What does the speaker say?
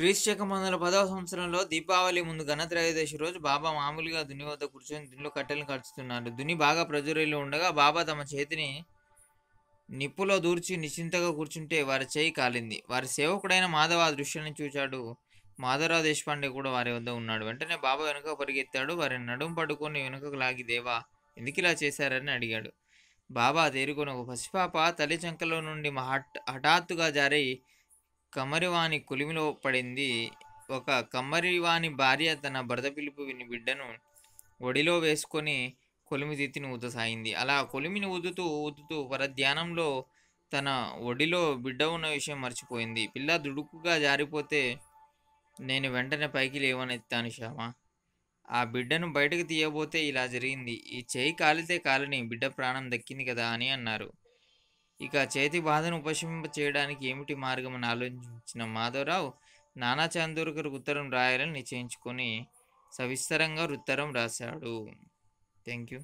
క్రీశ్చక మందుల పదవ సంవత్సరంలో దీపావళి ముందు గణత్రయోదశి రోజు బాబా మామూలుగా దుని వద్ద కూర్చొని దునిలో కట్టెలు కడుచుతున్నాడు దుని బాగా ప్రజురేలు ఉండగా బాబా తమ చేతిని నిప్పులో దూర్చి నిశ్చింతగా కూర్చుంటే వారి చేయి కాలింది వారి సేవకుడైన మాధవ ఆ దృశ్యాన్ని చూచాడు మాధవరావు దేశపాండే కూడా వారి వద్ద ఉన్నాడు వెంటనే బాబా వెనుక పరిగెత్తాడు వారి నడుం పడుకొని వెనుకకు లాగి దేవా ఎందుకు ఇలా చేశారని అడిగాడు బాబా తేరుకొని ఒక పసిపాప తల్లి చంకలో నుండి హఠాత్తుగా జారి కమరివాణి కొలిమిలో పడింది ఒక కమ్మరివాని భార్య తన భర్త పిలుపు విని బిడ్డను ఒడిలో వేసుకొని కొలిమి తీతిని ఊదసాగింది అలా కొలిమిని ఊదుతూ ఊదుతూ పరధ్యానంలో తన ఒడిలో బిడ్డ ఉన్న విషయం మర్చిపోయింది పిల్ల దుడుకుగా జారిపోతే నేను వెంటనే పైకి లేవనెత్తాను శ్యామ ఆ బిడ్డను బయటకు తీయబోతే ఇలా జరిగింది ఈ చేయి కాలితే కాలని బిడ్డ ప్రాణం దక్కింది కదా అని అన్నారు ఇక చేతి బాధను ఉపశమింప చేయడానికి ఏమిటి మార్గం అని ఆలోచించిన మాధవరావు నానా చాందూర్కర్కు ఉత్తరం రాయాలని నిశ్చయించుకొని సవిస్తరంగా ఉత్తరం రాశాడు థ్యాంక్ యూ